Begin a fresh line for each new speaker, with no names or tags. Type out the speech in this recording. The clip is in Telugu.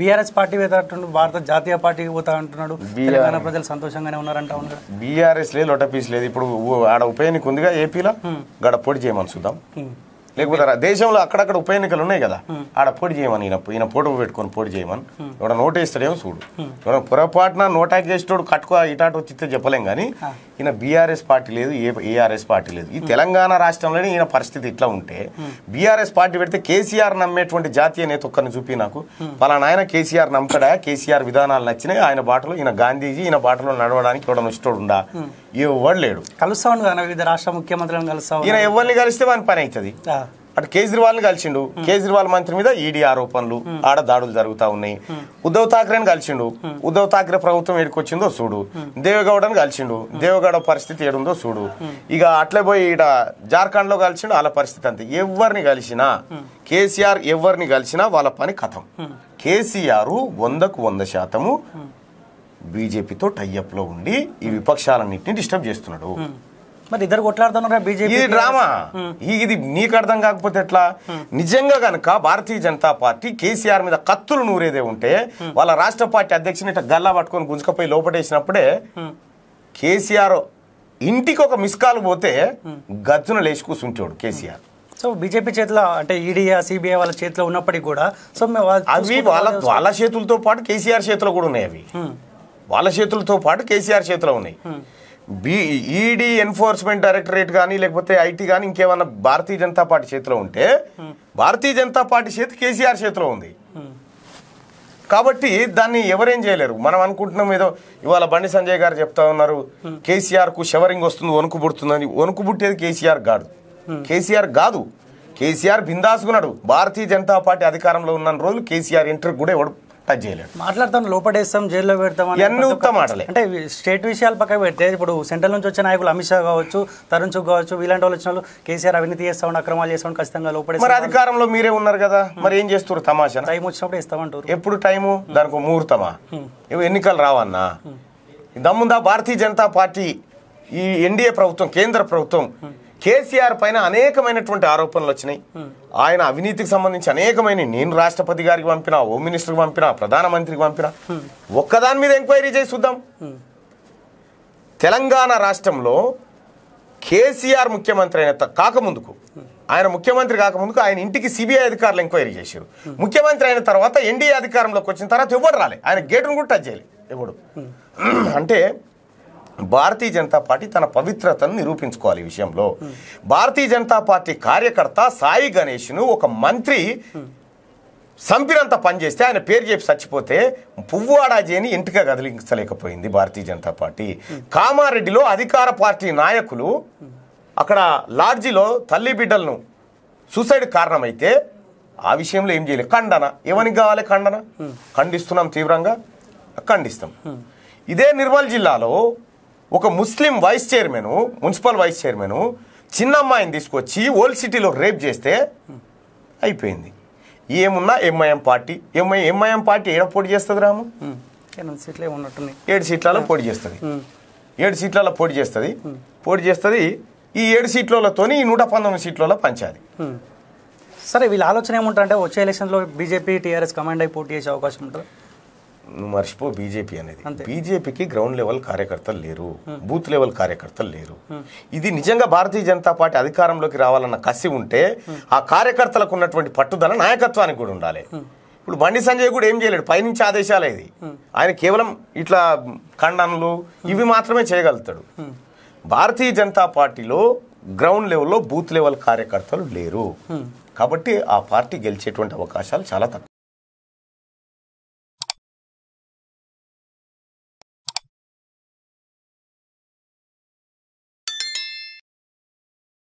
బీఆర్ఎస్ పార్టీ పోతాడు భారత జాతీయ పార్టీకి పోతా అంటున్నాడు తెలంగాణ ప్రజలు సంతోషంగానే ఉన్నారంట
బీఆర్ఎస్ లేదు పీస్ లేదు ఇప్పుడు ఆడ ఉప ఉందిగా ఏపీలో గడ చేయమని చూద్దాం లేకపోతే దేశంలో అక్కడక్కడ ఉప ఎన్నికలు ఉన్నాయి కదా ఆడ పోటీ చేయమని ఈయన ఈయన ఫోటో పెట్టుకొని పోటీ చేయమని నోట్ వేస్తాడేమో చూడు ఎవడ పొరపాటున నోటాకి చేసేటోడు కట్టుకో ఇటాటు వచ్చితే చెప్పలేం కానీ ఈయన బీఆర్ఎస్ పార్టీ లేదు ఏఆర్ఎస్ పార్టీ లేదు ఈ తెలంగాణ రాష్ట్రంలోనే ఈయన పరిస్థితి ఇట్లా ఉంటే బీఆర్ఎస్ పార్టీ పెడితే కేసీఆర్ నమ్మేటువంటి జాతీయ నేత ఒక్కరిని చూపి నాకు పలానా ఆయన కేసీఆర్ నమ్మకడా కేసీఆర్ విధానాలు నచ్చినాయి ఆయన బాటలో ఈయన గాంధీజీ ఈయన బాటలో నడవడానికి ఎవడ ఇష్టోడుండా ఇవ్వడు లేడు
కలుస్తా ఉండదు వివిధ రాష్ట్ర ముఖ్యమంత్రులను కలుస్తా ఈయన
ఎవరిని కలిస్తే మన పని అవుతుంది అటు కేజ్రీవాల్ ని కలిసిండు కేజ్రీవాల్ మంత్రి మీద ఈడీ ఆరోపణలు ఆడ దాడులు జరుగుతా ఉన్నాయి ఉద్దవ్ ని కలిసిండు ఉద్దవ్ థాక్రే ప్రభుత్వం వచ్చిందో చూడు దేవగౌడని కలిసిండు దేవగౌడ పరిస్థితి ఏడుందో చూడు ఇక అట్లే పోయి ఇక్కడ జార్ఖండ్ లో కలిసిండు వాళ్ళ పరిస్థితి అంతే ఎవరిని కలిసినా కేసీఆర్ ఎవరిని కలిసినా వాళ్ళ పని కథం కేసీఆర్ వందకు వంద శాతము బీజేపీతో లో ఉండి ఈ విపక్షాలన్నింటినీ డిస్టర్బ్ చేస్తున్నాడు మరి
ఇద్దరు కొట్లాడుతున్నారా
బీజేపీ ఇది డ్రామా ఇది నీకు అర్థం కాకపోతే ఎట్లా నిజంగా కనుక భారతీయ జనతా పార్టీ కేసీఆర్ మీద కత్తులు నూరేదే ఉంటే వాళ్ళ రాష్ట్ర పార్టీ అధ్యక్షుని ఇట్లా గల్లా పట్టుకొని గుంజుకపోయి లోపటేసినప్పుడే కేసీఆర్ ఇంటికి ఒక మిస్ కాల్ పోతే గజ్జున లేచి కూర్చుంటాడు కేసీఆర్
సో బీజేపీ చేతిలో అంటే ఈడీఆ సిబిఐ వాళ్ళ చేతిలో ఉన్నప్పటికీ కూడా సో అవి వాళ్ళ వాళ్ళ
చేతులతో పాటు కేసీఆర్ చేతిలో కూడా ఉన్నాయి అవి వాళ్ళ చేతులతో పాటు కేసీఆర్ చేతిలో ఉన్నాయి బీ ఈడీ ఎన్ఫోర్స్మెంట్ డైరెక్టరేట్ కానీ లేకపోతే ఐటీ కానీ ఇంకేమైనా భారతీయ జనతా పార్టీ చేతిలో ఉంటే భారతీయ జనతా పార్టీ చేతి కేసీఆర్ చేతిలో ఉంది కాబట్టి దాన్ని ఎవరేం చేయలేరు మనం అనుకుంటున్నాం ఏదో ఇవాళ బండి సంజయ్ గారు చెప్తా ఉన్నారు కేసీఆర్కు షవరింగ్ వస్తుంది వణుకు పుడుతుందని వణుకు పుట్టేది కేసీఆర్ కాదు కేసీఆర్ కాదు కేసీఆర్ బిందాసుకున్నాడు భారతీయ జనతా పార్టీ అధికారంలో ఉన్న రోజులు కేసీఆర్ ఇంటర్ కూడా ఎవడు టచ్ చేయలేడు
మాట్లాడతాం లోపడేస్తాం జైల్లో పెడతాం ఇవన్నీ ఉత్తమ మాటలే అంటే స్టేట్ విషయాలు పక్కన పెడితే ఇప్పుడు సెంట్రల్ నుంచి వచ్చే నాయకులు అమిత్ షా కావచ్చు తరుణ్ సుఖ్ కావచ్చు వీలాంటి వాళ్ళు కేసీఆర్ అవినీతి చేస్తామని అక్రమాలు చేస్తా చేస్తామని ఖచ్చితంగా లోపడే మరి అధికారంలో మీరే ఉన్నారు కదా మరి ఏం చేస్తారు తమాషా టైం వచ్చినప్పుడు ఇస్తామంటారు
ఎప్పుడు టైము దానికి ముహూర్తమా ఎన్నికలు రావన్నా దమ్ముందా భారతీయ జనతా పార్టీ ఈ ఎన్డీఏ ప్రభుత్వం కేంద్ర ప్రభుత్వం కేసీఆర్ పైన అనేకమైనటువంటి ఆరోపణలు వచ్చినాయి ఆయన అవినీతికి సంబంధించి అనేకమైన నేను రాష్ట్రపతి గారికి పంపినా హోమ్ మినిస్టర్కి పంపినా ప్రధానమంత్రికి పంపినా ఒక్కదాని మీద ఎంక్వైరీ చేసి చూద్దాం తెలంగాణ రాష్ట్రంలో కేసీఆర్ ముఖ్యమంత్రి అయిన కాకముందుకు ఆయన ముఖ్యమంత్రి కాకముందుకు ఆయన ఇంటికి సిబిఐ అధికారులు ఎంక్వైరీ చేశారు ముఖ్యమంత్రి అయిన తర్వాత ఎన్డీఏ అధికారంలోకి వచ్చిన తర్వాత ఎవరు రాలే ఆయన గేటును కూడా టచ్ చేయాలి ఎవడు అంటే భారతీయ జనతా పార్టీ తన పవిత్రతను నిరూపించుకోవాలి ఈ విషయంలో భారతీయ జనతా పార్టీ కార్యకర్త సాయి గణేష్ను ఒక మంత్రి సంపినంత పనిచేస్తే ఆయన పేరు చెప్పి చచ్చిపోతే పువ్వాడాజీని ఇంటిగా కదిలించలేకపోయింది భారతీయ జనతా పార్టీ కామారెడ్డిలో అధికార పార్టీ నాయకులు అక్కడ లాడ్జీలో తల్లి బిడ్డలను సూసైడ్ కారణమైతే ఆ విషయంలో ఏం చేయలేదు ఖండన ఎవరికి కావాలి ఖండన ఖండిస్తున్నాం తీవ్రంగా ఖండిస్తాం ఇదే నిర్మల్ జిల్లాలో ఒక Muslim vice chairman municipal vice chairman చిన్న అమ్మాయిని తీసుకొచ్చి ఓల్డ్ సిటీలో రేప్ చేస్తే అయిపోయింది ఏమున్నా MIM party MI MIM party ఏడ పోటీ చేస్తుంది రాము ఏడు సీట్లలో పోటీ చేస్తుంది ఏడు సీట్లలో పోటీ చేస్తుంది పోటీ చేస్తుంది ఈ ఏడు సీట్లతో ఈ నూట పంతొమ్మిది సీట్లలో పంచాలి
సరే వీళ్ళ ఆలోచన ఏముంటారంటే వచ్చే ఎలక్షన్లో బీజేపీ టీఆర్ఎస్ కమాండ్ అయి పోటీ చేసే అవకాశం ఉంటుంది
నువ్వు మర్చిపో బీజేపీ అనేది బీజేపీకి గ్రౌండ్ లెవెల్ కార్యకర్తలు లేరు బూత్ లెవెల్ కార్యకర్తలు లేరు ఇది నిజంగా భారతీయ జనతా పార్టీ అధికారంలోకి రావాలన్న కసి ఉంటే ఆ కార్యకర్తలకు ఉన్నటువంటి పట్టుదల నాయకత్వానికి కూడా ఉండాలి ఇప్పుడు బండి సంజయ్ కూడా ఏం చేయలేడు పైనుంచి ఆదేశాలే ఇది ఆయన కేవలం ఇట్లా ఖండనలు ఇవి మాత్రమే చేయగలుగుతాడు భారతీయ జనతా పార్టీలో గ్రౌండ్ లెవెల్లో బూత్ లెవెల్ కార్యకర్తలు లేరు కాబట్టి ఆ పార్టీ గెలిచేటువంటి అవకాశాలు చాలా తక్కువ